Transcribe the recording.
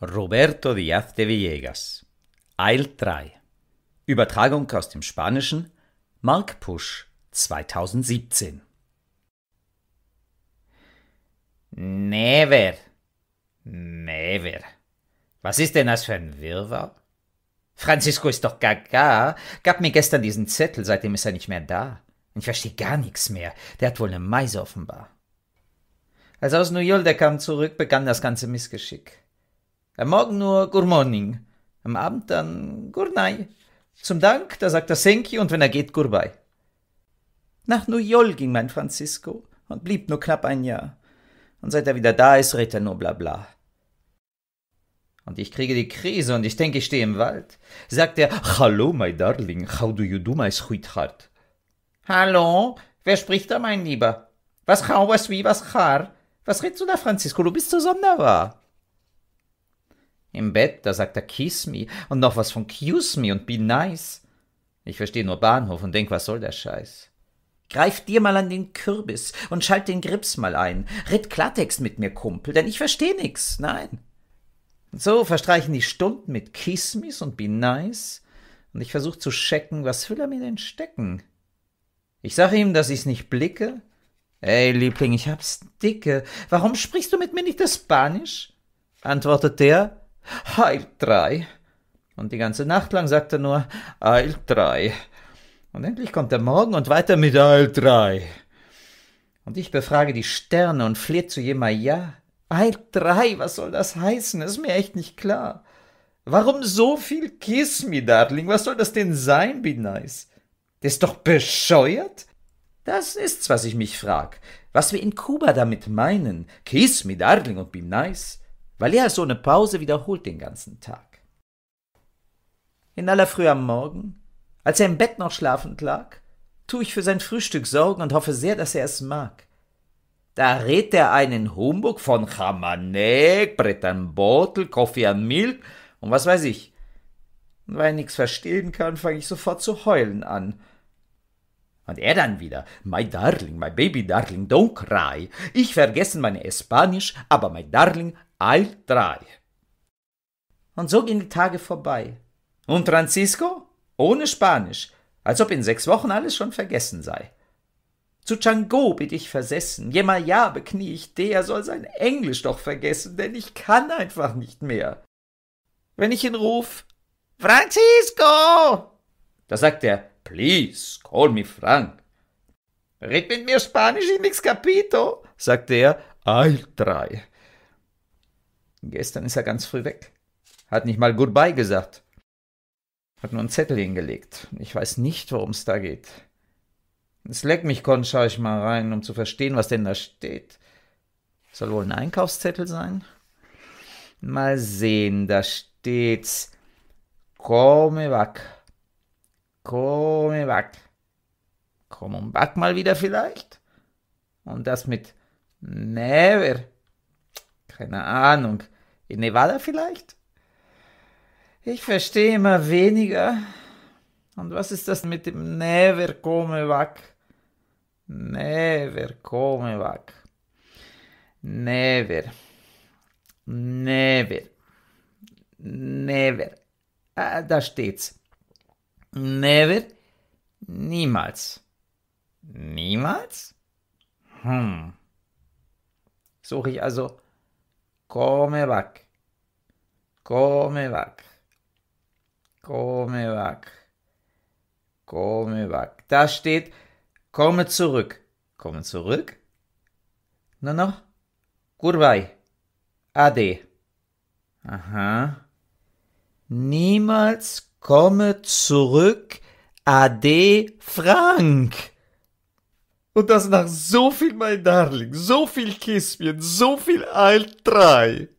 Roberto Díaz de Villegas. Eil 3. Übertragung aus dem Spanischen. Mark Pusch 2017. Never. Never. Was ist denn das für ein Wirrwarr? Francisco ist doch gaga. Gab mir gestern diesen Zettel, seitdem ist er nicht mehr da. Ich verstehe gar nichts mehr. Der hat wohl eine Meise offenbar. Als er aus New Yolder kam zurück, begann das ganze Missgeschick. Am Morgen nur Good Morning, am Abend dann Good Night. Zum Dank, da sagt er Senki und wenn er geht, Goodbye. Nach New York ging mein Francisco und blieb nur knapp ein Jahr. Und seit er wieder da ist, redet er nur Blabla. bla. Und ich kriege die Krise und ich denke, ich stehe im Wald. Sagt er, Hallo, my darling, how do you do, my sweetheart? Hallo, wer spricht da, mein Lieber? Was chau, was wie, was char? Was redst du da, Francisco? Du bist so sonderbar. Im Bett, da sagt er Kiss me und noch was von Cuse me und Be nice. Ich verstehe nur Bahnhof und denk, was soll der Scheiß? Greif dir mal an den Kürbis und schalt den Grips mal ein. Ritt Klartext mit mir, Kumpel, denn ich versteh nix, nein. Und so verstreichen die Stunden mit Kiss me's und Be nice und ich versuch zu checken, was will er mir denn stecken? Ich sag ihm, dass ich's nicht blicke. Ey, Liebling, ich hab's dicke. Warum sprichst du mit mir nicht das Spanisch? Antwortet der, Heil drei. Und die ganze Nacht lang sagt er nur Heil drei. Und endlich kommt der Morgen und weiter mit Heil drei. Und ich befrage die Sterne und fleht zu Jemaya. Heil drei, was soll das heißen? Ist mir echt nicht klar. Warum so viel Kiss me, Darling? Was soll das denn sein, Be Nice? Der ist doch bescheuert? Das ist's, was ich mich frag. Was wir in Kuba damit meinen. Kiss me, Darling, und Be Nice weil er so eine Pause wiederholt den ganzen Tag. In aller Früh am Morgen, als er im Bett noch schlafend lag, tue ich für sein Frühstück Sorgen und hoffe sehr, dass er es mag. Da redet er einen Humbug von Chamanek, Brett an Bottle, Kaffee an Milch und was weiß ich. Und weil ich nichts verstehen kann, fange ich sofort zu heulen an. Und er dann wieder, my darling, my baby darling, don't cry. Ich vergessen meine Spanisch, aber my darling, all drei. Und so gingen die Tage vorbei. Und Francisco? Ohne Spanisch, als ob in sechs Wochen alles schon vergessen sei. Zu Chango bin ich versessen, Jemaya beknie ich, der soll sein Englisch doch vergessen, denn ich kann einfach nicht mehr. Wenn ich ihn ruf, Francisco! Da sagt er, please, call me Frank. Red mit mir Spanisch, in nix capito, sagt er, alt drei. Gestern ist er ganz früh weg. Hat nicht mal Goodbye gesagt. Hat nur einen Zettel hingelegt. Ich weiß nicht, worum es da geht. Slack mich, Con, schaue ich mal rein, um zu verstehen, was denn da steht. Soll wohl ein Einkaufszettel sein? Mal sehen, da steht's. Komme back. Komme back. Komm und back mal wieder vielleicht? Und das mit never. Keine Ahnung. In Nevada vielleicht? Ich verstehe immer weniger. Und was ist das mit dem Never come back? Never come back. Never. Never. Never. Ah, da steht's. Never. Niemals. Niemals? Hm. Suche ich also come back. Comeback. Comeback. Comeback. Da steht, komme zurück. Komme zurück. No, no. Goodbye. Ade. Aha. Niemals komme zurück. Ade, Frank. Und das nach so viel, mein Darling, so viel Kiss so viel Alt 3.